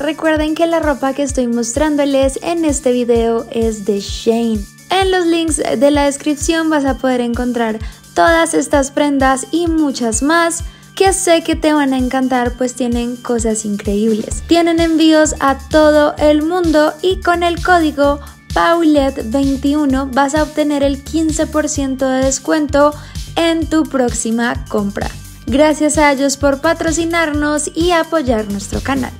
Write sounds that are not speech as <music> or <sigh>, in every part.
recuerden que la ropa que estoy mostrándoles en este video es de Shane. En los links de la descripción vas a poder encontrar todas estas prendas y muchas más que sé que te van a encantar pues tienen cosas increíbles. Tienen envíos a todo el mundo y con el código paulet 21 vas a obtener el 15% de descuento en tu próxima compra. Gracias a ellos por patrocinarnos y apoyar nuestro canal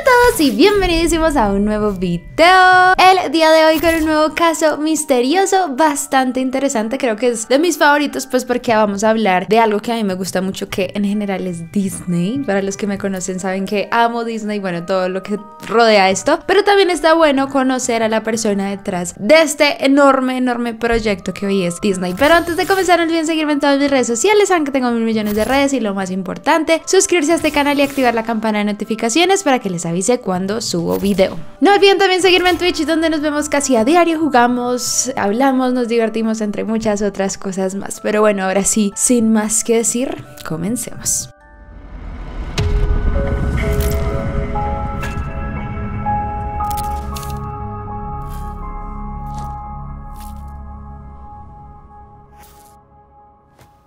a todos y bienvenidos a un nuevo video El día de hoy con un nuevo caso misterioso bastante interesante Creo que es de mis favoritos pues porque vamos a hablar de algo que a mí me gusta mucho Que en general es Disney Para los que me conocen saben que amo Disney Bueno, todo lo que rodea esto Pero también está bueno conocer a la persona detrás de este enorme, enorme proyecto que hoy es Disney Pero antes de comenzar no olviden seguirme en todas mis redes sociales Aunque tengo mil millones de redes y lo más importante Suscribirse a este canal y activar la campana de notificaciones para que les avise cuando subo video. No olviden también seguirme en Twitch donde nos vemos casi a diario, jugamos, hablamos, nos divertimos entre muchas otras cosas más. Pero bueno, ahora sí, sin más que decir, comencemos.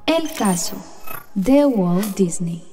El caso de Walt Disney.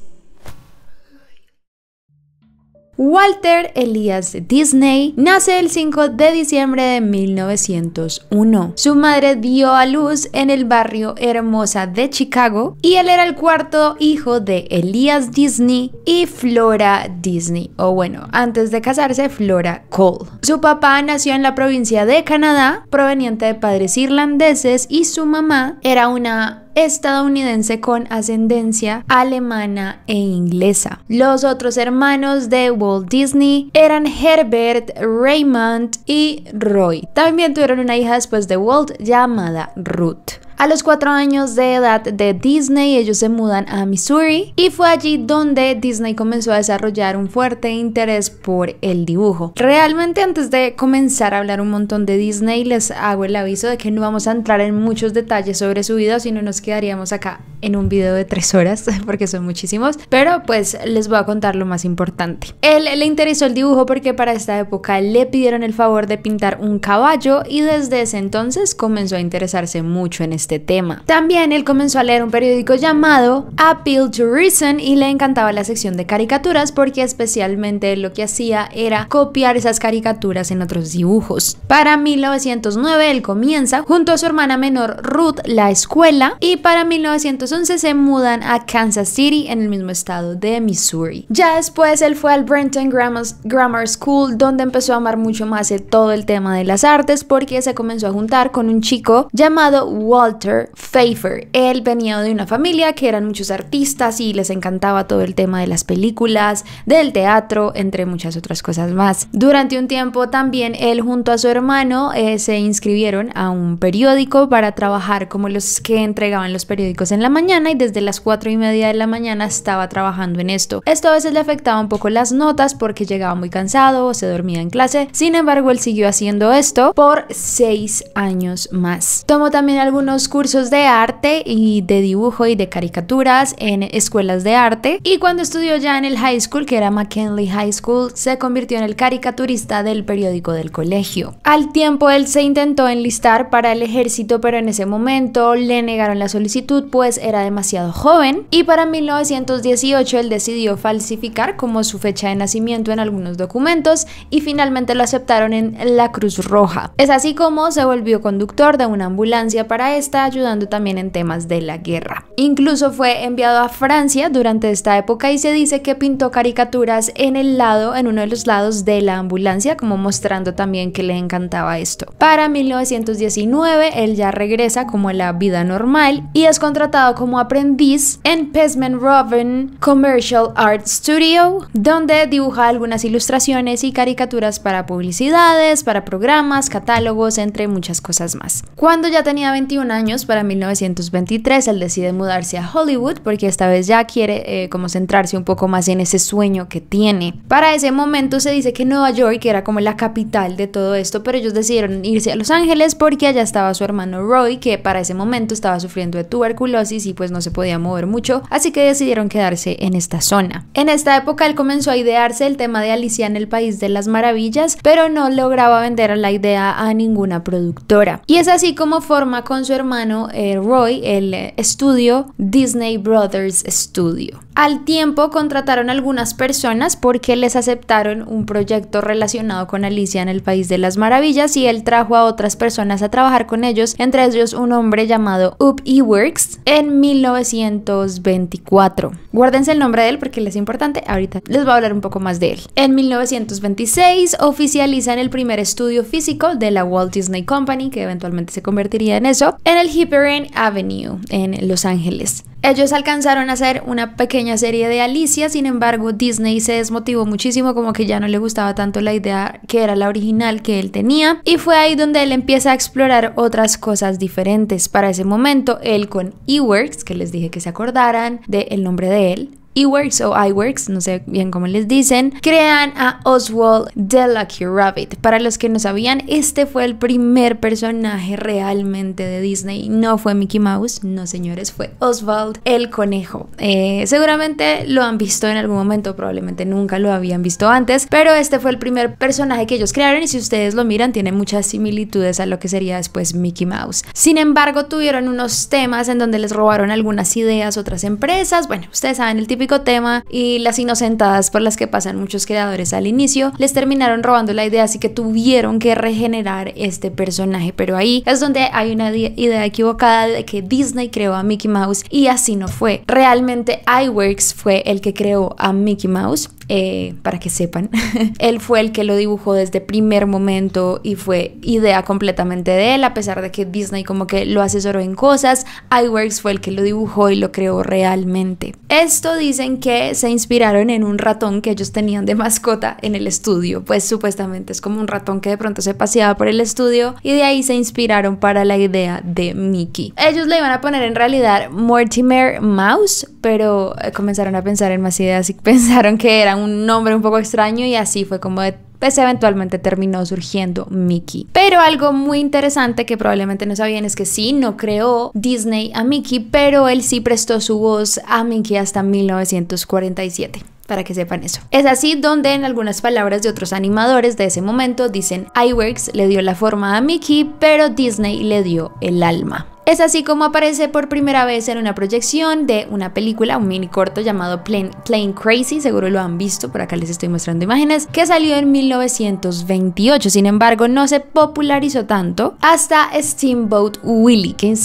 Walter Elias Disney nace el 5 de diciembre de 1901. Su madre dio a luz en el barrio Hermosa de Chicago y él era el cuarto hijo de Elias Disney y Flora Disney, o bueno, antes de casarse, Flora Cole. Su papá nació en la provincia de Canadá, proveniente de padres irlandeses y su mamá era una estadounidense con ascendencia alemana e inglesa. Los otros hermanos de Walt Disney eran Herbert, Raymond y Roy. También tuvieron una hija después de Walt llamada Ruth. A los cuatro años de edad de Disney, ellos se mudan a Missouri y fue allí donde Disney comenzó a desarrollar un fuerte interés por el dibujo. Realmente antes de comenzar a hablar un montón de Disney, les hago el aviso de que no vamos a entrar en muchos detalles sobre su vida, sino nos quedaríamos acá en un video de tres horas, <laughs> porque son muchísimos, pero pues les voy a contar lo más importante. Él le interesó el dibujo porque para esta época le pidieron el favor de pintar un caballo y desde ese entonces comenzó a interesarse mucho en este este tema. También él comenzó a leer un periódico llamado Appeal to Reason y le encantaba la sección de caricaturas porque especialmente lo que hacía era copiar esas caricaturas en otros dibujos. Para 1909 él comienza junto a su hermana menor Ruth la escuela y para 1911 se mudan a Kansas City en el mismo estado de Missouri. Ya después él fue al Brenton Grammar, School donde empezó a amar mucho más todo el tema de las artes porque se comenzó a juntar con un chico llamado Walt Walter Pfeiffer. Él venía de una familia que eran muchos artistas y les encantaba todo el tema de las películas, del teatro, entre muchas otras cosas más. Durante un tiempo también él junto a su hermano eh, se inscribieron a un periódico para trabajar como los que entregaban los periódicos en la mañana y desde las cuatro y media de la mañana estaba trabajando en esto. Esto a veces le afectaba un poco las notas porque llegaba muy cansado o se dormía en clase. Sin embargo, él siguió haciendo esto por seis años más. Tomó también algunos cursos de arte y de dibujo y de caricaturas en escuelas de arte. Y cuando estudió ya en el high school, que era McKinley High School, se convirtió en el caricaturista del periódico del colegio. Al tiempo él se intentó enlistar para el ejército, pero en ese momento le negaron la solicitud pues era demasiado joven. Y para 1918 él decidió falsificar como su fecha de nacimiento en algunos documentos y finalmente lo aceptaron en la Cruz Roja. Es así como se volvió conductor de una ambulancia para esta ayudando también en temas de la guerra. Incluso fue enviado a Francia durante esta época y se dice que pintó caricaturas en el lado, en uno de los lados de la ambulancia, como mostrando también que le encantaba esto. Para 1919 él ya regresa como a la vida normal y es contratado como aprendiz en Pesman Robin Commercial Art Studio, donde dibuja algunas ilustraciones y caricaturas para publicidades, para programas, catálogos, entre muchas cosas más. Cuando ya tenía 21 años para 1923, él decide mudarse a Hollywood porque esta vez ya quiere eh, como centrarse un poco más en ese sueño que tiene. Para ese momento se dice que Nueva York era como la capital de todo esto, pero ellos decidieron irse a Los Ángeles porque allá estaba su hermano Roy, que para ese momento estaba sufriendo de tuberculosis y pues no se podía mover mucho, así que decidieron quedarse en esta zona. En esta época él comenzó a idearse el tema de Alicia en el País de las Maravillas, pero no lograba vender la idea a ninguna productora. Y es así como forma con su hermano eh, Roy el eh, estudio Disney Brothers Studio. Al tiempo contrataron algunas personas porque les aceptaron un proyecto relacionado con Alicia en el País de las Maravillas y él trajo a otras personas a trabajar con ellos, entre ellos un hombre llamado Up Eworks en 1924. Guárdense el nombre de él porque él es importante, ahorita les voy a hablar un poco más de él. En 1926 oficializan el primer estudio físico de la Walt Disney Company, que eventualmente se convertiría en eso, el Hyperion Avenue, en Los Ángeles. Ellos alcanzaron a hacer una pequeña serie de Alicia, sin embargo Disney se desmotivó muchísimo como que ya no le gustaba tanto la idea que era la original que él tenía y fue ahí donde él empieza a explorar otras cosas diferentes. Para ese momento él con Eworks, que les dije que se acordaran del el nombre de él, Eworks o Iworks, no sé bien cómo les dicen, crean a Oswald the Lucky Rabbit. Para los que no sabían, este fue el primer personaje realmente de Disney. No fue Mickey Mouse, no señores, fue Oswald el conejo. Eh, seguramente lo han visto en algún momento, probablemente nunca lo habían visto antes, pero este fue el primer personaje que ellos crearon y si ustedes lo miran tiene muchas similitudes a lo que sería después Mickey Mouse. Sin embargo, tuvieron unos temas en donde les robaron algunas ideas otras empresas. Bueno, ustedes saben el típico tema y las inocentadas por las que pasan muchos creadores al inicio les terminaron robando la idea, así que tuvieron que regenerar este personaje. Pero ahí es donde hay una idea equivocada de que Disney creó a Mickey Mouse y así no fue. Realmente iWorks fue el que creó a Mickey Mouse eh, para que sepan. <laughs> él fue el que lo dibujó desde primer momento y fue idea completamente de él, a pesar de que Disney como que lo asesoró en cosas, iWorks fue el que lo dibujó y lo creó realmente. Esto dicen que se inspiraron en un ratón que ellos tenían de mascota en el estudio, pues supuestamente es como un ratón que de pronto se paseaba por el estudio y de ahí se inspiraron para la idea de Mickey. Ellos le iban a poner en realidad Mortimer Mouse, pero eh, comenzaron a pensar en más ideas y <laughs> pensaron que era un nombre un poco extraño y así fue como pues, eventualmente terminó surgiendo Mickey. Pero algo muy interesante que probablemente no sabían es que sí, no creó Disney a Mickey, pero él sí prestó su voz a Mickey hasta 1947 para que sepan eso. Es así donde en algunas palabras de otros animadores de ese momento dicen Iwerks le dio la forma a Mickey, pero Disney le dio el alma. Es así como aparece por primera vez en una proyección de una película, un mini corto llamado Plain, Crazy, seguro lo han visto, por acá les estoy mostrando imágenes, que salió en 1928. Sin embargo, no se popularizó tanto hasta Steamboat Willie, que,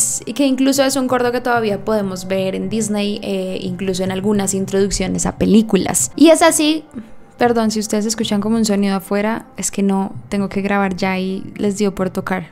incluso es un corto que todavía podemos ver en Disney, eh, incluso en algunas introducciones a películas. Y es así Perdón, si ustedes escuchan como un sonido afuera, es que no tengo que grabar ya y les dio por tocar.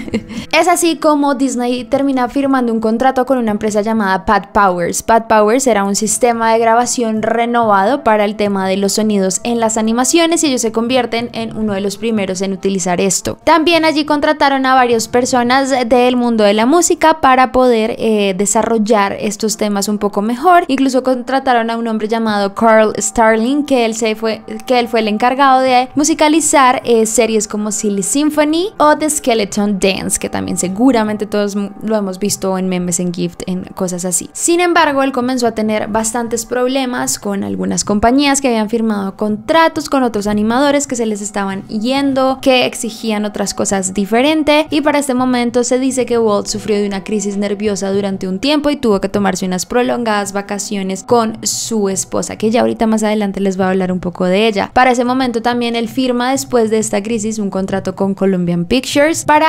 <laughs> es así como Disney termina firmando un contrato con una empresa llamada Pat Powers. Pat Powers era un sistema de grabación renovado para el tema de los sonidos en las animaciones y ellos se convierten en uno de los primeros en utilizar esto. También allí contrataron a varias personas del mundo de la música para poder eh, desarrollar estos temas un poco mejor. Incluso contrataron a un hombre llamado Carl Starling que él se fue, que él fue el encargado de musicalizar eh, series como Silly Symphony o The Skeleton Dance, que también seguramente todos lo hemos visto en memes, en gift, en cosas así. Sin embargo, él comenzó a tener bastantes problemas con algunas compañías que habían firmado contratos con otros animadores que se les estaban yendo, que exigían otras cosas diferentes y para este momento se dice que Walt sufrió de una crisis nerviosa durante un tiempo y tuvo que tomarse unas prolongadas vacaciones con su esposa, que ya ahorita más adelante les va a hablar un poco de ella. Para ese momento también él firma después de esta crisis un contrato con Colombian Pictures para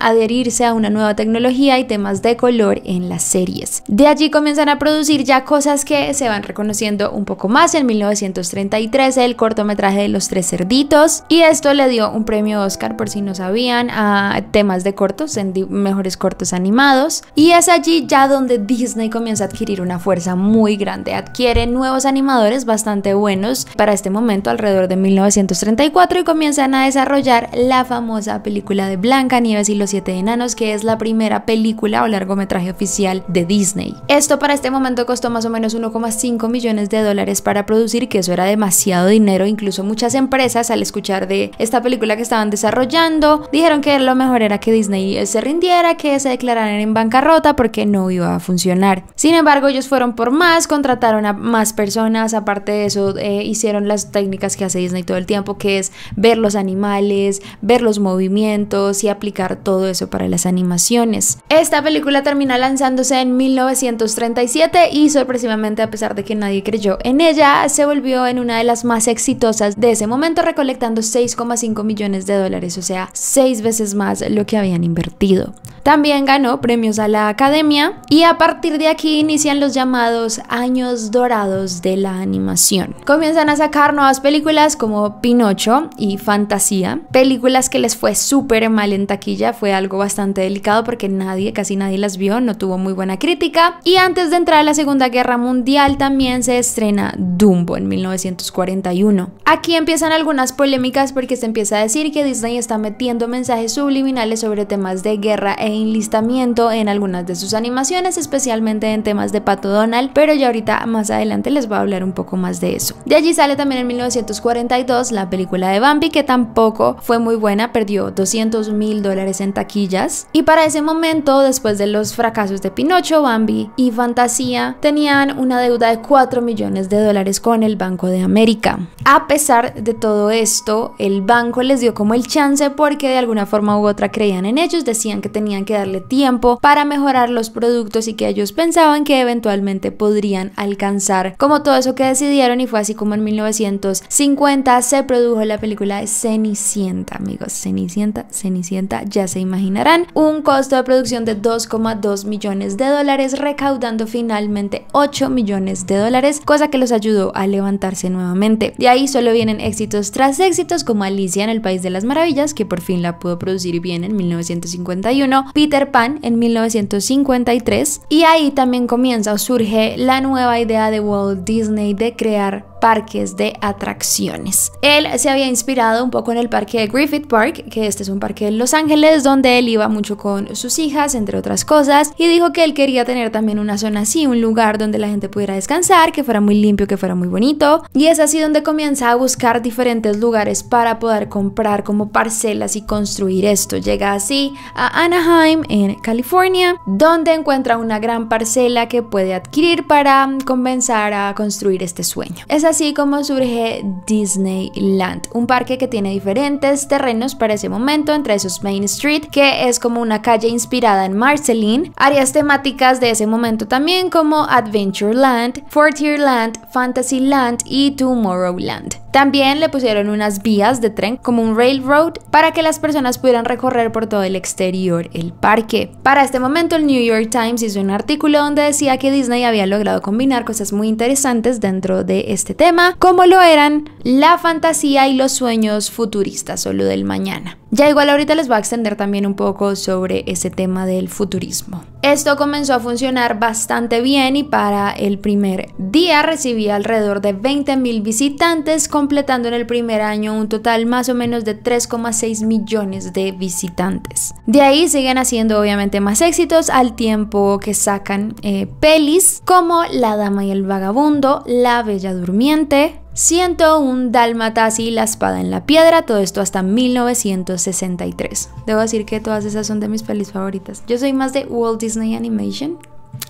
adherirse a una nueva tecnología y temas de color en las series. De allí comienzan a producir ya cosas que se van reconociendo un poco más. En 1933 el cortometraje de Los Tres Cerditos y esto le dio un premio Oscar por si no sabían a temas de cortos, en mejores cortos animados. Y es allí ya donde Disney comienza a adquirir una fuerza muy grande. Adquiere nuevos animadores bastante buenos para para este momento alrededor de 1934 y comienzan a desarrollar la famosa película de Blanca Nieves y los Siete Enanos, que es la primera película o largometraje oficial de Disney. Esto para este momento costó más o menos 1,5 millones de dólares para producir, que eso era demasiado dinero, incluso muchas empresas al escuchar de esta película que estaban desarrollando, dijeron que lo mejor era que Disney eh, se rindiera, que se declararan en bancarrota porque no iba a funcionar. Sin embargo, ellos fueron por más, contrataron a más personas, aparte de eso eh, hicieron las técnicas que hace Disney todo el tiempo, que es ver los animales, ver los movimientos y aplicar todo eso para las animaciones. Esta película termina lanzándose en 1937 y sorpresivamente a pesar de que nadie creyó en ella, se volvió en una de las más exitosas de ese momento recolectando 6,5 millones de dólares, o sea, seis veces más lo que habían invertido. También ganó premios a la academia y a partir de aquí inician los llamados años dorados de la animación. Comienzan a sacar sacar nuevas películas como Pinocho y Fantasía, películas que les fue súper mal en taquilla, fue algo bastante delicado porque nadie, casi nadie las vio, no tuvo muy buena crítica. Y antes de entrar a la Segunda Guerra Mundial también se estrena Dumbo en 1941. Aquí empiezan algunas polémicas porque se empieza a decir que Disney está metiendo mensajes subliminales sobre temas de guerra e enlistamiento en algunas de sus animaciones, especialmente en temas de Pato Donald, pero ya ahorita más adelante les voy a hablar un poco más de eso. De allí sale también en 1942 la película de Bambi, que tampoco fue muy buena, perdió 200 mil dólares en taquillas. Y para ese momento, después de los fracasos de Pinocho, Bambi y Fantasía tenían una deuda de 4 millones de dólares con el Banco de América. A pesar de todo esto, el banco les dio como el chance porque de alguna forma u otra creían en ellos, decían que tenían que darle tiempo para mejorar los productos y que ellos pensaban que eventualmente podrían alcanzar como todo eso que decidieron y fue así como en 19 1950 se produjo la película Cenicienta, amigos. Cenicienta, Cenicienta, ya se imaginarán. Un costo de producción de 2,2 millones de dólares, recaudando finalmente 8 millones de dólares, cosa que los ayudó a levantarse nuevamente. De ahí solo vienen éxitos tras éxitos como Alicia en el País de las Maravillas, que por fin la pudo producir bien en 1951, Peter Pan en 1953, y ahí también comienza o surge la nueva idea de Walt Disney de crear parques de atracciones. Él se había inspirado un poco en el parque de Griffith Park, que este es un parque de Los Ángeles donde él iba mucho con sus hijas, entre otras cosas, y dijo que él quería tener también una zona así, un lugar donde la gente pudiera descansar, que fuera muy limpio, que fuera muy bonito. Y es así donde comienza a buscar diferentes lugares para poder comprar como parcelas y construir esto. Llega así a Anaheim, en California, donde encuentra una gran parcela que puede adquirir para comenzar a construir este sueño. Esa así como surge Disneyland, un parque que tiene diferentes terrenos para ese momento, entre esos Main Street, que es como una calle inspirada en Marceline, áreas temáticas de ese momento también como Adventureland, Frontierland, Fantasyland y Tomorrowland. También le pusieron unas vías de tren como un railroad para que las personas pudieran recorrer por todo el exterior el parque. Para este momento el New York Times hizo un artículo donde decía que Disney había logrado combinar cosas muy interesantes dentro de este tema, como lo eran la fantasía y los sueños futuristas o lo del mañana. Ya igual ahorita les voy a extender también un poco sobre ese tema del futurismo. Esto comenzó a funcionar bastante bien y para el primer día recibía alrededor de 20 mil visitantes con completando en el primer año un total más o menos de 3,6 millones de visitantes. De ahí siguen haciendo obviamente más éxitos al tiempo que sacan eh, pelis como La Dama y el Vagabundo, La Bella Durmiente, Siento un Dálmatas y La Espada en la Piedra, todo esto hasta 1963. Debo decir que todas esas son de mis pelis favoritas. Yo soy más de Walt Disney Animation,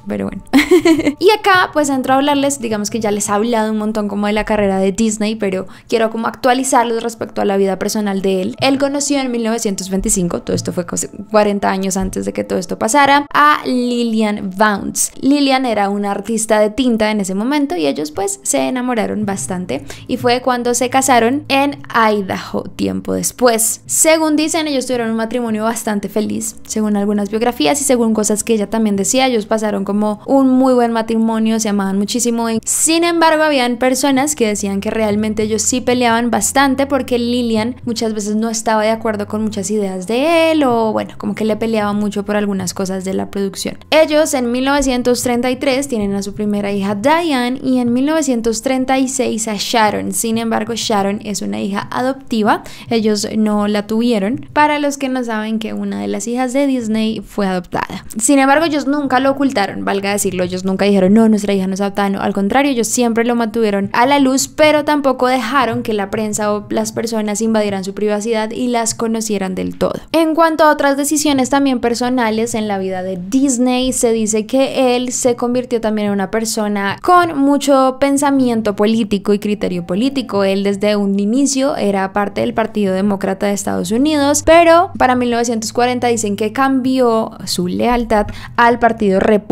pero bueno. <laughs> y acá pues entro a hablarles, digamos que ya les he hablado un montón como de la carrera de Disney, pero quiero como actualizarles respecto a la vida personal de él. Él conoció en 1925, todo esto fue 40 años antes de que todo esto pasara, a Lillian Bounce. Lillian era una artista de tinta en ese momento y ellos pues se enamoraron bastante y fue cuando se casaron en Idaho tiempo después. Según dicen, ellos tuvieron un matrimonio bastante feliz, según algunas biografías y según cosas que ella también decía, ellos pasaron como un muy buen matrimonio, se amaban muchísimo. Y... Sin embargo, habían personas que decían que realmente ellos sí peleaban bastante porque Lillian muchas veces no estaba de acuerdo con muchas ideas de él o bueno, como que le peleaba mucho por algunas cosas de la producción. Ellos en 1933 tienen a su primera hija Diane y en 1936 a Sharon. Sin embargo, Sharon es una hija adoptiva, ellos no la tuvieron. Para los que no saben que una de las hijas de Disney fue adoptada. Sin embargo, ellos nunca lo ocultaron valga decirlo, ellos nunca dijeron, no, nuestra hija no es no al contrario, ellos siempre lo mantuvieron a la luz, pero tampoco dejaron que la prensa o las personas invadieran su privacidad y las conocieran del todo. En cuanto a otras decisiones también personales en la vida de Disney, se dice que él se convirtió también en una persona con mucho pensamiento político y criterio político. Él desde un inicio era parte del Partido Demócrata de Estados Unidos, pero para 1940 dicen que cambió su lealtad al Partido Republicano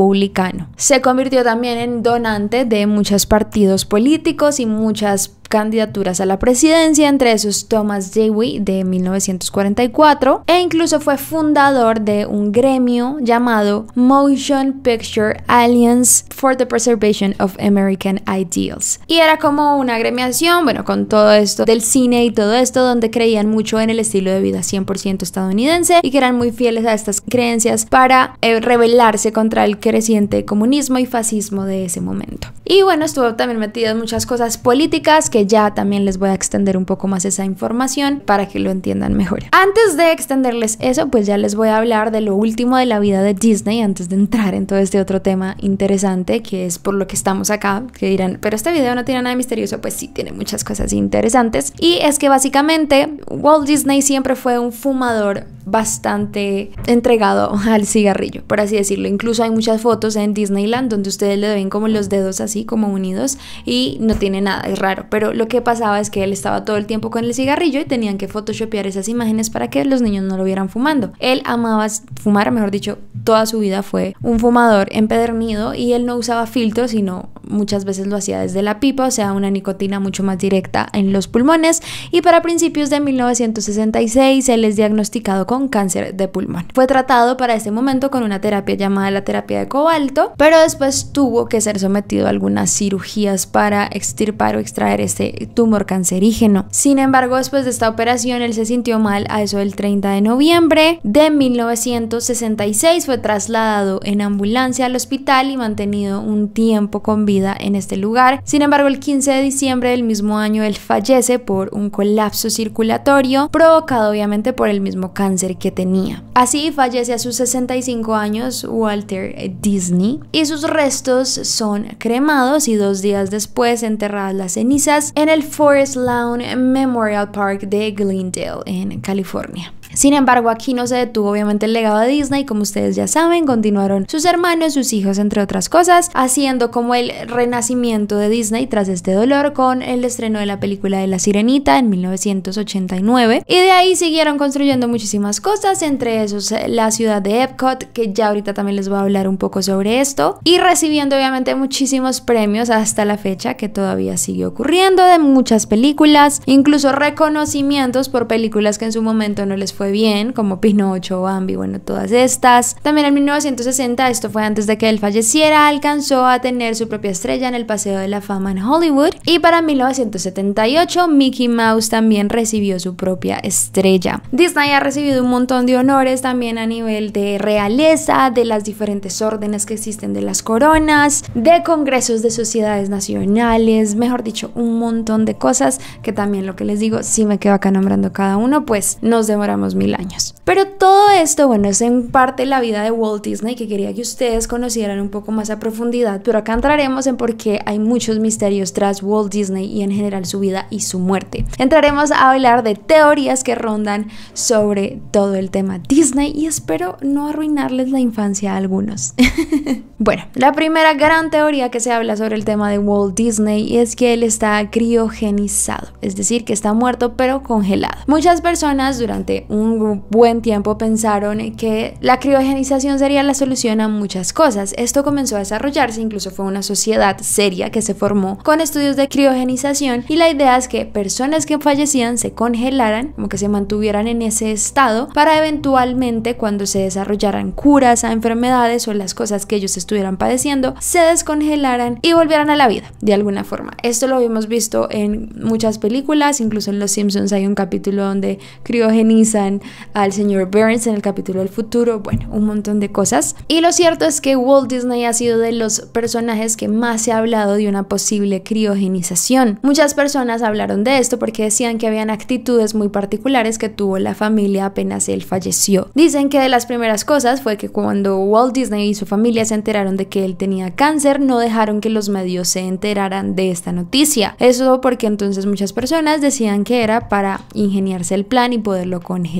se convirtió también en donante de muchos partidos políticos y muchas candidaturas a la presidencia, entre esos Thomas Dewey de 1944, e incluso fue fundador de un gremio llamado Motion Picture Alliance for the Preservation of American Ideals. Y era como una gremiación, bueno, con todo esto del cine y todo esto, donde creían mucho en el estilo de vida 100% estadounidense y que eran muy fieles a estas creencias para eh, rebelarse contra el creciente comunismo y fascismo de ese momento. Y bueno, estuvo también metido en muchas cosas políticas que que ya también les voy a extender un poco más esa información para que lo entiendan mejor. Antes de extenderles eso, pues ya les voy a hablar de lo último de la vida de Disney antes de entrar en todo este otro tema interesante que es por lo que estamos acá, que dirán, pero este video no tiene nada misterioso, pues sí, tiene muchas cosas interesantes. Y es que básicamente Walt Disney siempre fue un fumador bastante entregado <laughs> al cigarrillo, por así decirlo. Incluso hay muchas fotos en Disneyland donde ustedes le ven como los dedos así como unidos y no tiene nada, es raro, pero lo que pasaba es que él estaba todo el tiempo con el cigarrillo y tenían que photoshopear esas imágenes para que los niños no lo vieran fumando. Él amaba fumar, mejor dicho, toda su vida fue un fumador empedernido y él no usaba filtros, sino muchas veces lo hacía desde la pipa, o sea, una nicotina mucho más directa en los pulmones y para principios de 1966 él es diagnosticado con cáncer de pulmón. Fue tratado para ese momento con una terapia llamada la terapia de cobalto, pero después tuvo que ser sometido a algunas cirugías para extirpar o extraer este tumor cancerígeno. Sin embargo, después de esta operación él se sintió mal a eso del 30 de noviembre de 1966, fue trasladado en ambulancia al hospital y mantenido un tiempo con vida en este lugar. Sin embargo, el 15 de diciembre del mismo año él fallece por un colapso circulatorio provocado obviamente por el mismo cáncer que tenía. Así fallece a sus 65 años Walter Disney y sus restos son cremados y dos días después enterradas las cenizas en el Forest Lawn Memorial Park de Glendale en California. Sin embargo, aquí no se detuvo obviamente el legado de Disney, como ustedes ya saben, continuaron sus hermanos, sus hijos, entre otras cosas, haciendo como el renacimiento de Disney tras este dolor con el estreno de la película de La Sirenita en 1989. Y de ahí siguieron construyendo muchísimas cosas, entre esos eh, la ciudad de Epcot, que ya ahorita también les voy a hablar un poco sobre esto, y recibiendo obviamente muchísimos premios hasta la fecha que todavía sigue ocurriendo de muchas películas, incluso reconocimientos por películas que en su momento no les fue bien, como Pinocho, Bambi, bueno, todas estas. También en 1960, esto fue antes de que él falleciera, alcanzó a tener su propia estrella en el Paseo de la Fama en Hollywood. Y para 1978, Mickey Mouse también recibió su propia estrella. Disney ha recibido un montón de honores también a nivel de realeza, de las diferentes órdenes que existen de las coronas, de congresos de sociedades nacionales, mejor dicho, un montón de cosas que también lo que les digo, si me quedo acá nombrando cada uno, pues nos demoramos mil años. Pero todo esto, bueno, es en parte la vida de Walt Disney que quería que ustedes conocieran un poco más a profundidad, pero acá entraremos en por qué hay muchos misterios tras Walt Disney y en general su vida y su muerte. Entraremos a hablar de teorías que rondan sobre todo el tema Disney y espero no arruinarles la infancia a algunos. <laughs> bueno, la primera gran teoría que se habla sobre el tema de Walt Disney es que él está criogenizado, es decir, que está muerto pero congelado. Muchas personas durante un un buen tiempo pensaron que la criogenización sería la solución a muchas cosas. Esto comenzó a desarrollarse, incluso fue una sociedad seria que se formó con estudios de criogenización y la idea es que personas que fallecían se congelaran, como que se mantuvieran en ese estado para eventualmente cuando se desarrollaran curas a enfermedades o las cosas que ellos estuvieran padeciendo, se descongelaran y volvieran a la vida de alguna forma. Esto lo habíamos visto en muchas películas, incluso en Los Simpsons hay un capítulo donde criogenizan al señor Burns en el capítulo del futuro, bueno, un montón de cosas. Y lo cierto es que Walt Disney ha sido de los personajes que más se ha hablado de una posible criogenización. Muchas personas hablaron de esto porque decían que habían actitudes muy particulares que tuvo la familia apenas él falleció. Dicen que de las primeras cosas fue que cuando Walt Disney y su familia se enteraron de que él tenía cáncer, no dejaron que los medios se enteraran de esta noticia. Eso porque entonces muchas personas decían que era para ingeniarse el plan y poderlo congelar.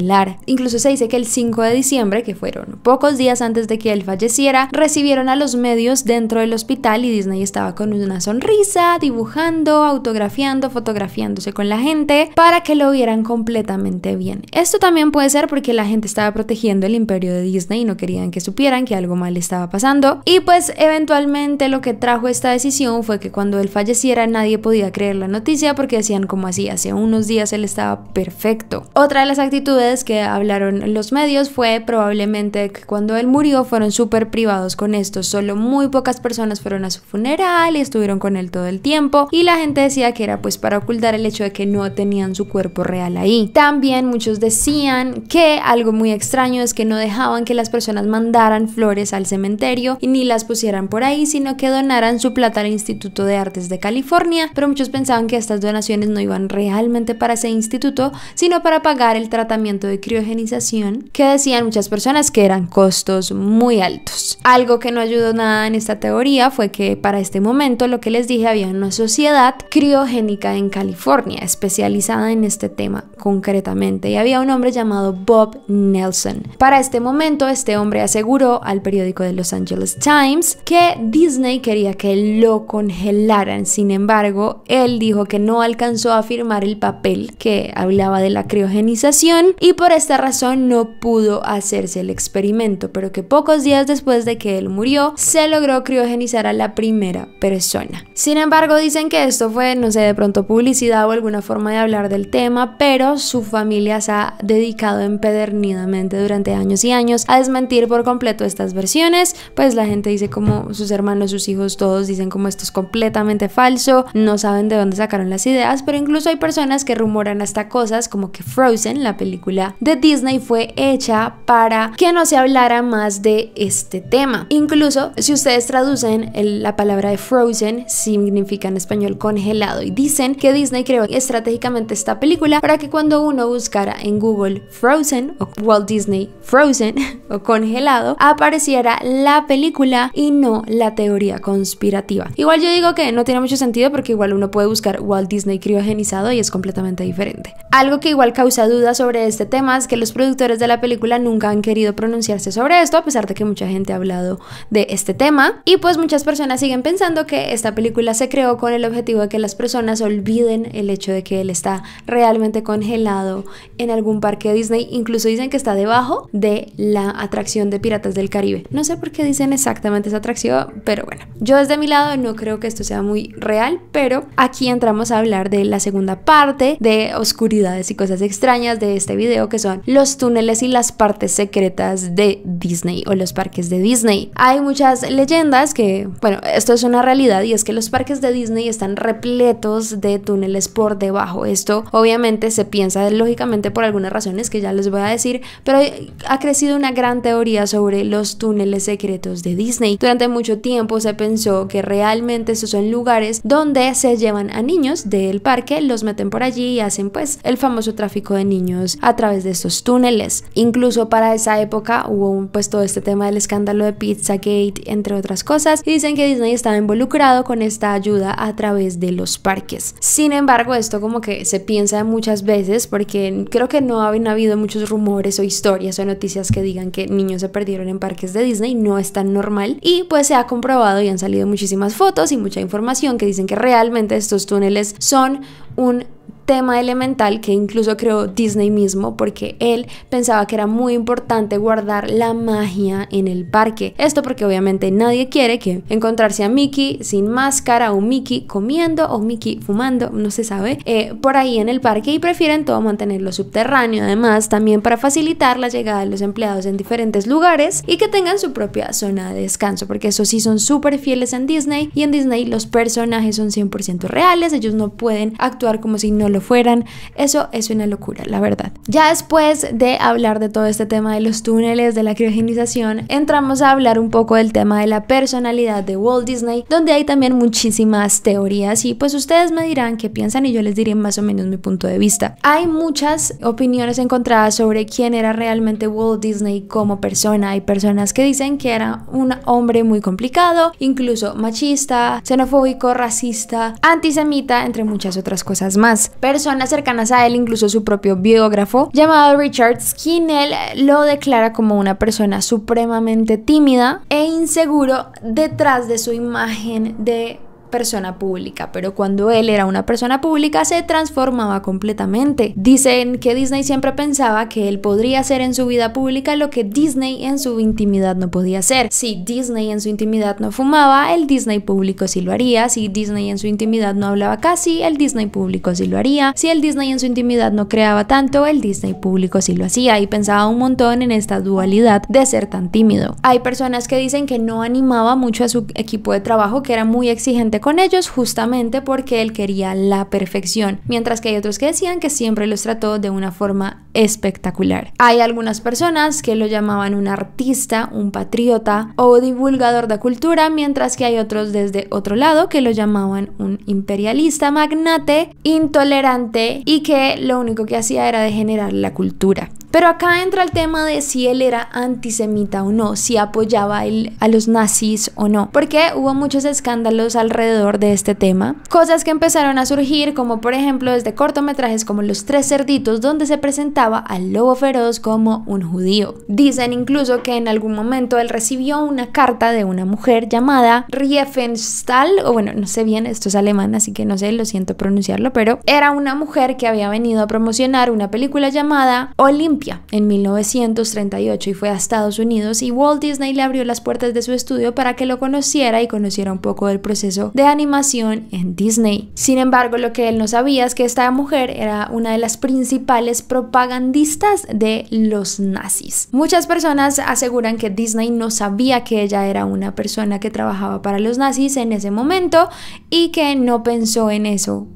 Incluso se dice que el 5 de diciembre, que fueron pocos días antes de que él falleciera, recibieron a los medios dentro del hospital y Disney estaba con una sonrisa, dibujando, autografiando, fotografiándose con la gente para que lo vieran completamente bien. Esto también puede ser porque la gente estaba protegiendo el imperio de Disney y no querían que supieran que algo mal estaba pasando. Y pues eventualmente lo que trajo esta decisión fue que cuando él falleciera nadie podía creer la noticia porque decían como así, hace unos días él estaba perfecto. Otra de las actitudes que hablaron los medios fue probablemente que cuando él murió fueron súper privados con esto, solo muy pocas personas fueron a su funeral y estuvieron con él todo el tiempo y la gente decía que era pues para ocultar el hecho de que no tenían su cuerpo real ahí. También muchos decían que algo muy extraño es que no dejaban que las personas mandaran flores al cementerio y ni las pusieran por ahí, sino que donaran su plata al Instituto de Artes de California, pero muchos pensaban que estas donaciones no iban realmente para ese instituto, sino para pagar el tratamiento de criogenización que decían muchas personas que eran costos muy altos. Algo que no ayudó nada en esta teoría fue que para este momento lo que les dije había una sociedad criogénica en California especializada en este tema concretamente y había un hombre llamado Bob Nelson. Para este momento este hombre aseguró al periódico de Los Angeles Times que Disney quería que lo congelaran. Sin embargo, él dijo que no alcanzó a firmar el papel que hablaba de la criogenización y por esta razón no pudo hacerse el experimento, pero que pocos días después de que él murió se logró criogenizar a la primera persona. Sin embargo, dicen que esto fue, no sé, de pronto publicidad o alguna forma de hablar del tema, pero su familia se ha dedicado empedernidamente durante años y años a desmentir por completo estas versiones, pues la gente dice como sus hermanos, sus hijos, todos dicen como esto es completamente falso, no saben de dónde sacaron las ideas, pero incluso hay personas que rumoran hasta cosas como que Frozen, la película de Disney fue hecha para que no se hablara más de este tema. Incluso si ustedes traducen la palabra de Frozen, significa en español congelado y dicen que Disney creó estratégicamente esta película para que cuando uno buscara en Google Frozen o Walt Disney Frozen <laughs> o congelado, apareciera la película y no la teoría conspirativa. Igual yo digo que no tiene mucho sentido porque igual uno puede buscar Walt Disney criogenizado y es completamente diferente. Algo que igual causa dudas sobre este temas que los productores de la película nunca han querido pronunciarse sobre esto, a pesar de que mucha gente ha hablado de este tema. Y pues muchas personas siguen pensando que esta película se creó con el objetivo de que las personas olviden el hecho de que él está realmente congelado en algún parque Disney. Incluso dicen que está debajo de la atracción de Piratas del Caribe. No sé por qué dicen exactamente esa atracción, pero bueno. Yo desde mi lado no creo que esto sea muy real, pero aquí entramos a hablar de la segunda parte, de oscuridades y cosas extrañas de este video que son los túneles y las partes secretas de Disney o los parques de Disney. Hay muchas leyendas que, bueno, esto es una realidad y es que los parques de Disney están repletos de túneles por debajo. Esto obviamente se piensa lógicamente por algunas razones que ya les voy a decir, pero ha crecido una gran teoría sobre los túneles secretos de Disney. Durante mucho tiempo se pensó que realmente esos son lugares donde se llevan a niños del parque, los meten por allí y hacen pues el famoso tráfico de niños a través través de estos túneles. Incluso para esa época hubo un, pues todo este tema del escándalo de Pizzagate, entre otras cosas, y dicen que Disney estaba involucrado con esta ayuda a través de los parques. Sin embargo, esto como que se piensa muchas veces porque creo que no habían habido muchos rumores o historias o noticias que digan que niños se perdieron en parques de Disney, no es tan normal y pues se ha comprobado y han salido muchísimas fotos y mucha información que dicen que realmente estos túneles son un tema elemental que incluso creó Disney mismo porque él pensaba que era muy importante guardar la magia en el parque. Esto porque obviamente nadie quiere que encontrarse a Mickey sin máscara o Mickey comiendo o Mickey fumando, no se sabe, eh, por ahí en el parque y prefieren todo mantenerlo subterráneo. Además, también para facilitar la llegada de los empleados en diferentes lugares y que tengan su propia zona de descanso, porque eso sí son súper fieles en Disney y en Disney los personajes son 100% reales, ellos no pueden actuar como si no lo fueran. Eso es una locura, la verdad. Ya después de hablar de todo este tema de los túneles, de la criogenización, entramos a hablar un poco del tema de la personalidad de Walt Disney, donde hay también muchísimas teorías y pues ustedes me dirán qué piensan y yo les diré más o menos mi punto de vista. Hay muchas opiniones encontradas sobre quién era realmente Walt Disney como persona. Hay personas que dicen que era un hombre muy complicado, incluso machista, xenofóbico, racista, antisemita, entre muchas otras cosas más. Personas cercanas a él, incluso su propio biógrafo, llamado Richard Skinnell, lo declara como una persona supremamente tímida e inseguro detrás de su imagen de persona pública, pero cuando él era una persona pública se transformaba completamente. Dicen que Disney siempre pensaba que él podría hacer en su vida pública lo que Disney en su intimidad no podía hacer. Si Disney en su intimidad no fumaba, el Disney público sí lo haría. Si Disney en su intimidad no hablaba casi, el Disney público sí lo haría. Si el Disney en su intimidad no creaba tanto, el Disney público sí lo hacía y pensaba un montón en esta dualidad de ser tan tímido. Hay personas que dicen que no animaba mucho a su equipo de trabajo, que era muy exigente con ellos justamente porque él quería la perfección, mientras que hay otros que decían que siempre los trató de una forma espectacular. Hay algunas personas que lo llamaban un artista, un patriota o divulgador de cultura, mientras que hay otros desde otro lado que lo llamaban un imperialista, magnate, intolerante y que lo único que hacía era degenerar la cultura. Pero acá entra el tema de si él era antisemita o no, si apoyaba a los nazis o no, porque hubo muchos escándalos alrededor de este tema. Cosas que empezaron a surgir, como por ejemplo desde cortometrajes como Los Tres Cerditos, donde se presentaba al lobo feroz como un judío. Dicen incluso que en algún momento él recibió una carta de una mujer llamada Riefenstahl, o bueno, no sé bien, esto es alemán, así que no sé, lo siento pronunciarlo, pero era una mujer que había venido a promocionar una película llamada Olimpia en 1938 y fue a Estados Unidos y Walt Disney le abrió las puertas de su estudio para que lo conociera y conociera un poco del proceso de animación en Disney. Sin embargo, lo que él no sabía es que esta mujer era una de las principales propagandistas de los nazis. Muchas personas aseguran que Disney no sabía que ella era una persona que trabajaba para los nazis en ese momento y que no pensó en eso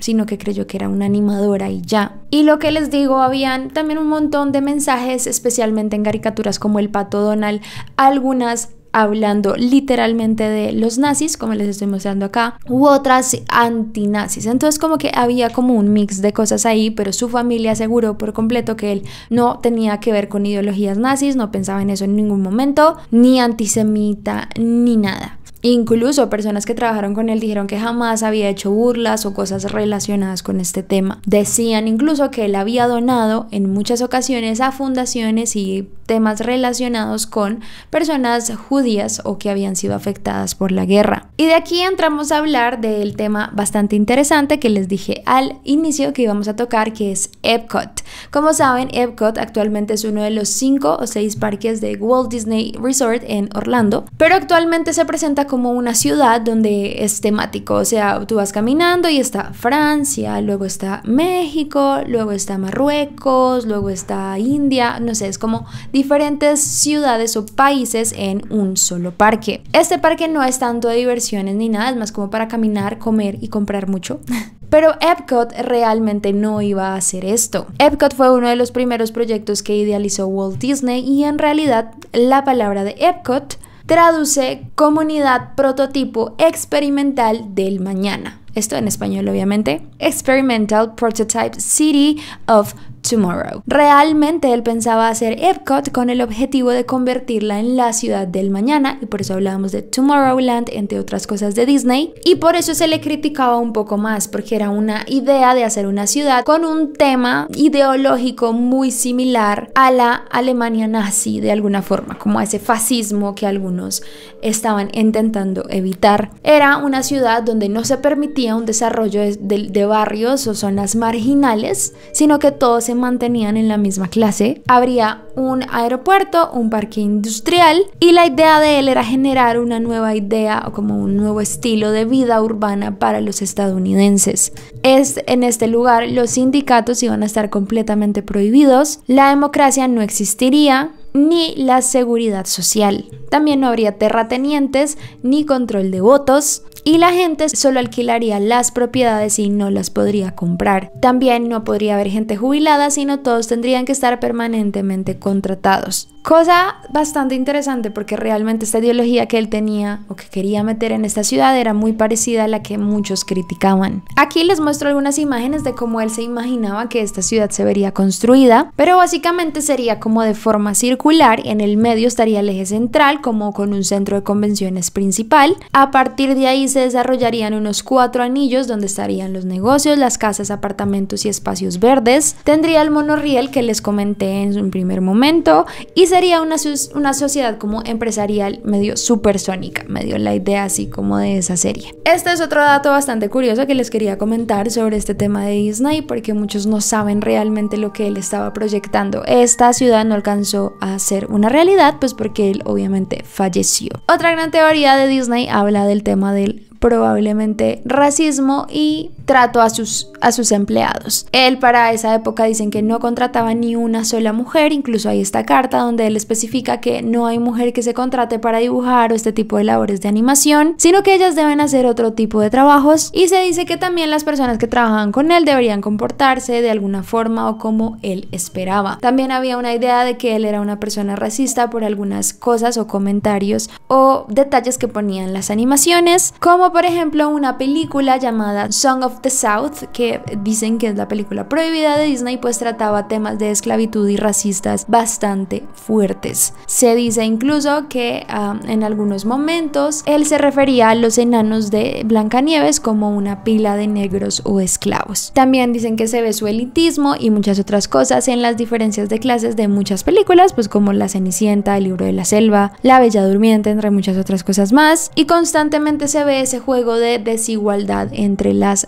sino que creyó que era una animadora y ya. Y lo que les digo, habían también un montón de mensajes, especialmente en caricaturas como el pato Donald, algunas hablando literalmente de los nazis, como les estoy mostrando acá, u otras antinazis. Entonces como que había como un mix de cosas ahí, pero su familia aseguró por completo que él no tenía que ver con ideologías nazis, no pensaba en eso en ningún momento, ni antisemita, ni nada. Incluso personas que trabajaron con él dijeron que jamás había hecho burlas o cosas relacionadas con este tema. Decían incluso que él había donado en muchas ocasiones a fundaciones y temas relacionados con personas judías o que habían sido afectadas por la guerra. Y de aquí entramos a hablar del tema bastante interesante que les dije al inicio que íbamos a tocar, que es Epcot. Como saben, Epcot actualmente es uno de los cinco o seis parques de Walt Disney Resort en Orlando, pero actualmente se presenta como una ciudad donde es temático, o sea, tú vas caminando y está Francia, luego está México, luego está Marruecos, luego está India, no sé, es como diferentes ciudades o países en un solo parque. Este parque no es tanto de diversiones ni nada, es más como para caminar, comer y comprar mucho. <laughs> Pero Epcot realmente no iba a hacer esto. Epcot fue uno de los primeros proyectos que idealizó Walt Disney y en realidad la palabra de Epcot traduce comunidad prototipo experimental del mañana. Esto en español obviamente. Experimental Prototype City of Tomorrow. Realmente él pensaba hacer Epcot con el objetivo de convertirla en la ciudad del mañana y por eso hablábamos de Tomorrowland, entre otras cosas de Disney, y por eso se le criticaba un poco más, porque era una idea de hacer una ciudad con un tema ideológico muy similar a la Alemania nazi de alguna forma, como ese fascismo que algunos estaban intentando evitar. Era una ciudad donde no se permitía un desarrollo de, barrios o zonas marginales, sino que todo se mantenían en la misma clase. Habría un aeropuerto, un parque industrial y la idea de él era generar una nueva idea o como un nuevo estilo de vida urbana para los estadounidenses. Es en este lugar los sindicatos iban a estar completamente prohibidos, la democracia no existiría, ni la seguridad social. También no habría terratenientes ni control de votos y la gente solo alquilaría las propiedades y no las podría comprar. También no podría haber gente jubilada, sino todos tendrían que estar permanentemente contratados. Cosa bastante interesante porque realmente esta ideología que él tenía o que quería meter en esta ciudad era muy parecida a la que muchos criticaban. Aquí les muestro algunas imágenes de cómo él se imaginaba que esta ciudad se vería construida, pero básicamente sería como de forma circular, en el medio estaría el eje central como con un centro de convenciones principal, a partir de ahí se desarrollarían unos cuatro anillos donde estarían los negocios, las casas, apartamentos y espacios verdes. Tendría el monorriel que les comenté en un primer momento y sería una, una sociedad como empresarial medio supersónica, medio la idea así como de esa serie. Este es otro dato bastante curioso que les quería comentar sobre este tema de Disney porque muchos no saben realmente lo que él estaba proyectando. Esta ciudad no alcanzó a ser una realidad pues porque él obviamente falleció. Otra gran teoría de Disney habla del tema del probablemente racismo y trato a sus, a sus empleados. Él para esa época dicen que no contrataba ni una sola mujer, incluso hay esta carta donde él especifica que no hay mujer que se contrate para dibujar o este tipo de labores de animación, sino que ellas deben hacer otro tipo de trabajos y se dice que también las personas que trabajaban con él deberían comportarse de alguna forma o como él esperaba. También había una idea de que él era una persona racista por algunas cosas o comentarios o detalles que ponían las animaciones, como por ejemplo una película llamada Song of South, que dicen que es la película prohibida de Disney, pues trataba temas de esclavitud y racistas bastante fuertes. Se dice incluso que um, en algunos momentos él se refería a los enanos de Blancanieves como una pila de negros o esclavos. También dicen que se ve su elitismo y muchas otras cosas en las diferencias de clases de muchas películas, pues como La Cenicienta, El Libro de la Selva, La Bella Durmiente, entre muchas otras cosas más, y constantemente se ve ese juego de desigualdad entre las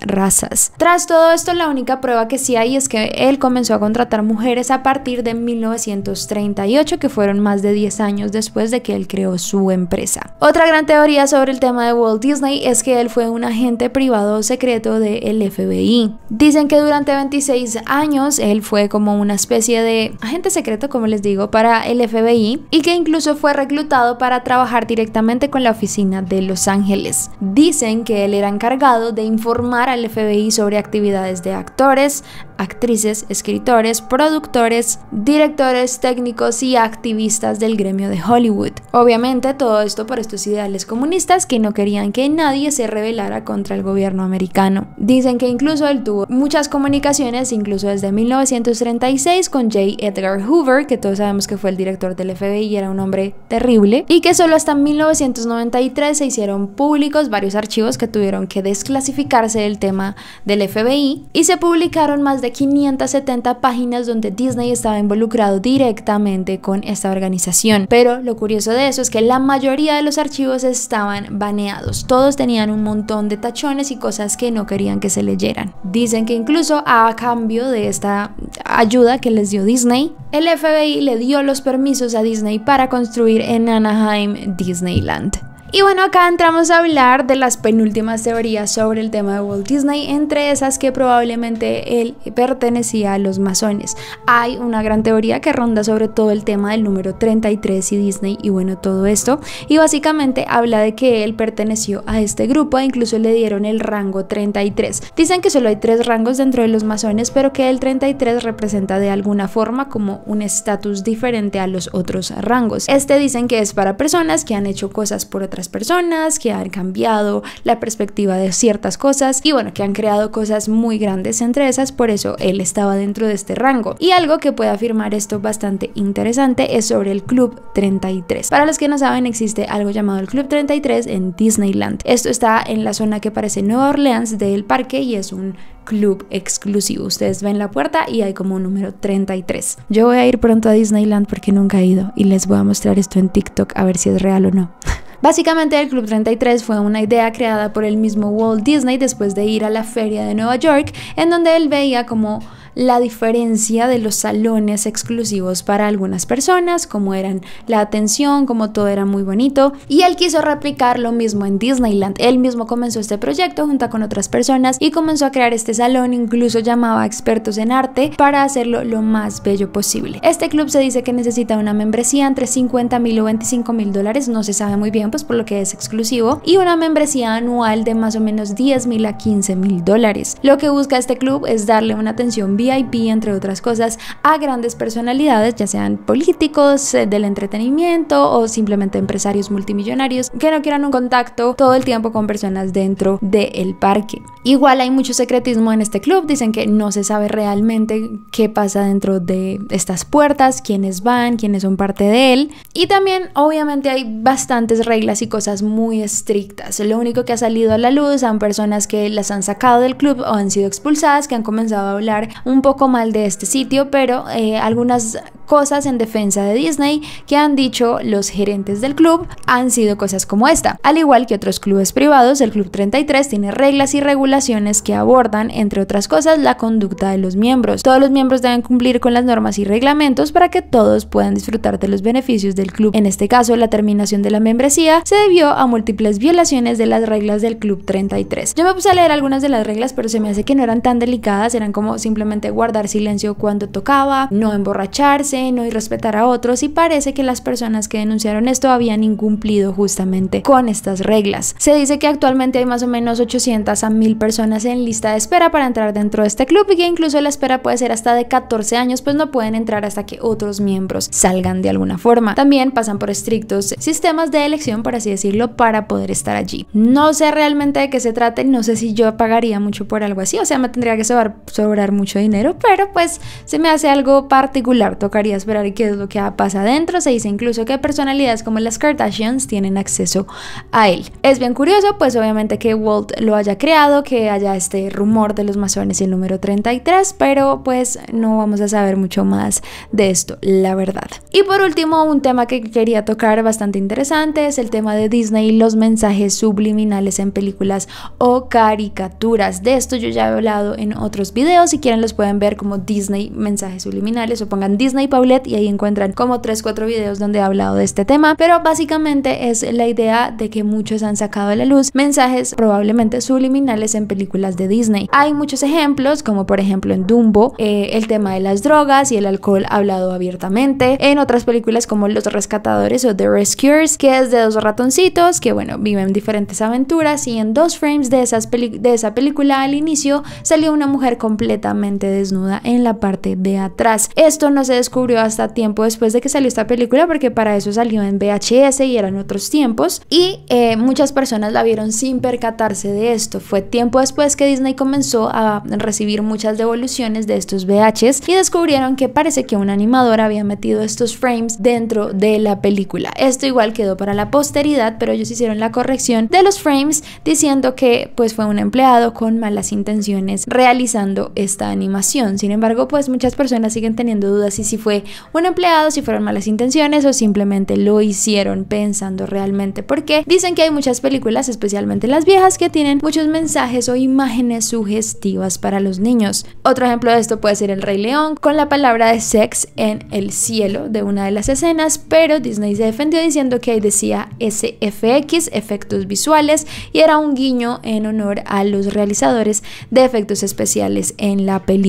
tras todo esto, la única prueba que sí hay es que él comenzó a contratar mujeres a partir de 1938, que fueron más de 10 años después de que él creó su empresa. Otra gran teoría sobre el tema de Walt Disney es que él fue un agente privado secreto del FBI. Dicen que durante 26 años él fue como una especie de agente secreto, como les digo, para el FBI y que incluso fue reclutado para trabajar directamente con la oficina de Los Ángeles. Dicen que él era encargado de informar al FBI sobre actividades de actores, actrices, escritores, productores, directores, técnicos y activistas del gremio de Hollywood. Obviamente todo esto por estos ideales comunistas que no querían que nadie se rebelara contra el gobierno americano. Dicen que incluso él tuvo muchas comunicaciones, incluso desde 1936, con J. Edgar Hoover, que todos sabemos que fue el director del FBI y era un hombre terrible, y que solo hasta 1993 se hicieron públicos varios archivos que tuvieron que desclasificarse del tema del FBI y se publicaron más de 570 páginas donde Disney estaba involucrado directamente con esta organización. Pero lo curioso de eso es que la mayoría de los archivos estaban baneados. Todos tenían un montón de tachones y cosas que no querían que se leyeran. Dicen que incluso a cambio de esta ayuda que les dio Disney, el FBI le dio los permisos a Disney para construir en Anaheim Disneyland. Y bueno, acá entramos a hablar de las penúltimas teorías sobre el tema de Walt Disney, entre esas que probablemente él pertenecía a los masones. Hay una gran teoría que ronda sobre todo el tema del número 33 y Disney y bueno, todo esto. Y básicamente habla de que él perteneció a este grupo e incluso le dieron el rango 33. Dicen que solo hay tres rangos dentro de los masones, pero que el 33 representa de alguna forma como un estatus diferente a los otros rangos. Este dicen que es para personas que han hecho cosas por otras personas, que han cambiado la perspectiva de ciertas cosas y bueno, que han creado cosas muy grandes entre esas, por eso él estaba dentro de este rango. Y algo que puede afirmar esto bastante interesante es sobre el Club 33. Para los que no saben, existe algo llamado el Club 33 en Disneyland. Esto está en la zona que parece Nueva Orleans del parque y es un club exclusivo. Ustedes ven la puerta y hay como un número 33. Yo voy a ir pronto a Disneyland porque nunca he ido y les voy a mostrar esto en TikTok a ver si es real o no. <laughs> Básicamente el Club 33 fue una idea creada por el mismo Walt Disney después de ir a la feria de Nueva York, en donde él veía como la diferencia de los salones exclusivos para algunas personas, como eran la atención, como todo era muy bonito. Y él quiso replicar lo mismo en Disneyland. Él mismo comenzó este proyecto junto con otras personas y comenzó a crear este salón, incluso llamaba a expertos en arte para hacerlo lo más bello posible. Este club se dice que necesita una membresía entre 50 mil o 25 mil dólares, no se sabe muy bien, pues por lo que es exclusivo, y una membresía anual de más o menos 10 mil a 15 mil dólares. Lo que busca este club es darle una atención VIP, entre otras cosas, a grandes personalidades, ya sean políticos, eh, del entretenimiento o simplemente empresarios multimillonarios que no quieran un contacto todo el tiempo con personas dentro del parque. Igual hay mucho secretismo en este club, dicen que no se sabe realmente qué pasa dentro de estas puertas, quiénes van, quiénes son parte de él. Y también obviamente hay bastantes reglas y cosas muy estrictas. Lo único que ha salido a la luz son personas que las han sacado del club o han sido expulsadas, que han comenzado a hablar un poco mal de este sitio, pero eh, algunas cosas en defensa de Disney que han dicho los gerentes del club han sido cosas como esta. Al igual que otros clubes privados, el Club 33 tiene reglas y regulaciones que abordan, entre otras cosas, la conducta de los miembros. Todos los miembros deben cumplir con las normas y reglamentos para que todos puedan disfrutar de los beneficios del club. En este caso, la terminación de la membresía se debió a múltiples violaciones de las reglas del Club 33. Yo me puse a leer algunas de las reglas, pero se me hace que no eran tan delicadas, eran como simplemente guardar silencio cuando tocaba, no emborracharse, no irrespetar a otros y parece que las personas que denunciaron esto habían incumplido justamente con estas reglas. Se dice que actualmente hay más o menos 800 a 1000 personas en lista de espera para entrar dentro de este club y que incluso la espera puede ser hasta de 14 años, pues no pueden entrar hasta que otros miembros salgan de alguna forma. También pasan por estrictos sistemas de elección, por así decirlo, para poder estar allí. No sé realmente de qué se trata y no sé si yo pagaría mucho por algo así, o sea, me tendría que sobrar, sobrar mucho dinero pero pues se me hace algo particular. Tocaría esperar qué es lo que pasa adentro. Se dice incluso que personalidades como las Kardashians tienen acceso a él. Es bien curioso, pues obviamente que Walt lo haya creado, que haya este rumor de los masones y el número 33, pero pues no vamos a saber mucho más de esto, la verdad. Y por último, un tema que quería tocar bastante interesante es el tema de Disney y los mensajes subliminales en películas o caricaturas. De esto yo ya he hablado en otros videos, si quieren los pueden ver como Disney mensajes subliminales o pongan Disney Paulette y ahí encuentran como 3-4 videos donde he hablado de este tema, pero básicamente es la idea de que muchos han sacado a la luz mensajes probablemente subliminales en películas de Disney. Hay muchos ejemplos, como por ejemplo en Dumbo, eh, el tema de las drogas y el alcohol hablado abiertamente, en otras películas como Los Rescatadores o The Rescuers, que es de dos ratoncitos que bueno, viven diferentes aventuras y en dos frames de, esas de esa película al inicio salió una mujer completamente desnuda en la parte de atrás. Esto no se descubrió hasta tiempo después de que salió esta película porque para eso salió en VHS y eran otros tiempos y eh, muchas personas la vieron sin percatarse de esto. Fue tiempo después que Disney comenzó a recibir muchas devoluciones de estos VHs y descubrieron que parece que un animador había metido estos frames dentro de la película. Esto igual quedó para la posteridad, pero ellos hicieron la corrección de los frames diciendo que pues fue un empleado con malas intenciones realizando esta animación. Sin embargo, pues muchas personas siguen teniendo dudas y si fue un empleado, si fueron malas intenciones o simplemente lo hicieron pensando realmente. Porque dicen que hay muchas películas, especialmente las viejas, que tienen muchos mensajes o imágenes sugestivas para los niños. Otro ejemplo de esto puede ser El Rey León, con la palabra de sex en el cielo de una de las escenas, pero Disney se defendió diciendo que ahí decía SFX, efectos visuales, y era un guiño en honor a los realizadores de efectos especiales en la película.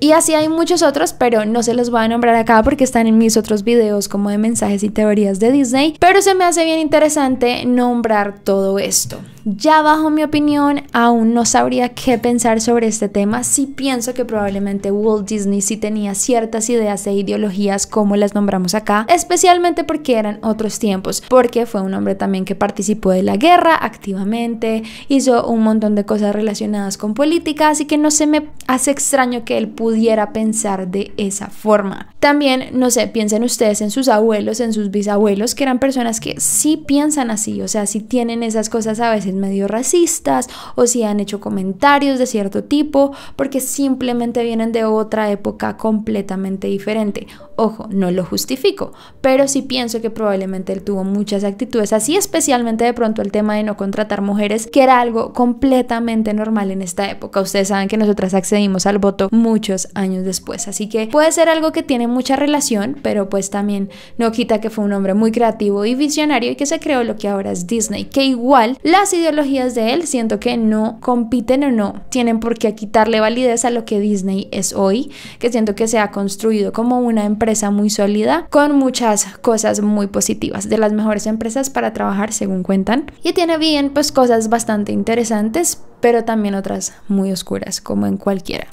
Y así hay muchos otros, pero no se los voy a nombrar acá porque están en mis otros videos como de mensajes y teorías de Disney, pero se me hace bien interesante nombrar todo esto. Ya bajo mi opinión, aún no sabría qué pensar sobre este tema, si pienso que probablemente Walt Disney sí tenía ciertas ideas e ideologías como las nombramos acá, especialmente porque eran otros tiempos, porque fue un hombre también que participó de la guerra activamente, hizo un montón de cosas relacionadas con política, así que no se me hace extraño que él pudiera pensar de esa forma. También, no sé, piensen ustedes en sus abuelos, en sus bisabuelos, que eran personas que sí piensan así, o sea, si tienen esas cosas a veces medio racistas o si han hecho comentarios de cierto tipo, porque simplemente vienen de otra época completamente diferente. Ojo, no lo justifico, pero sí pienso que probablemente él tuvo muchas actitudes así, especialmente de pronto el tema de no contratar mujeres, que era algo completamente normal en esta época. Ustedes saben que nosotras accedimos al voto muchos años después. Así que puede ser algo que tiene mucha relación, pero pues también no quita que fue un hombre muy creativo y visionario y que se creó lo que ahora es Disney, que igual las ideologías de él siento que no compiten o no tienen por qué quitarle validez a lo que Disney es hoy, que siento que se ha construido como una empresa muy sólida con muchas cosas muy positivas, de las mejores empresas para trabajar según cuentan, y tiene bien pues cosas bastante interesantes, pero también otras muy oscuras, como en cualquiera.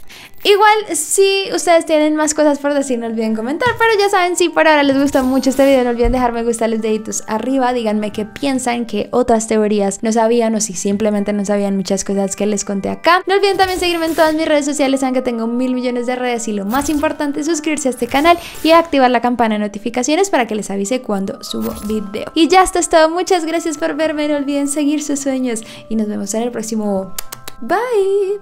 Igual, si ustedes tienen más cosas por decir, no olviden comentar, pero ya saben, si por ahora les gusta mucho este video, no olviden dejarme me gusta, los deditos arriba, díganme qué piensan, qué otras teorías no sabían o si simplemente no sabían muchas cosas que les conté acá. No olviden también seguirme en todas mis redes sociales, saben que tengo mil millones de redes y lo más importante es suscribirse a este canal y activar la campana de notificaciones para que les avise cuando subo video. Y ya esto es todo, muchas gracias por verme, no olviden seguir sus sueños y nos vemos en el próximo Bye!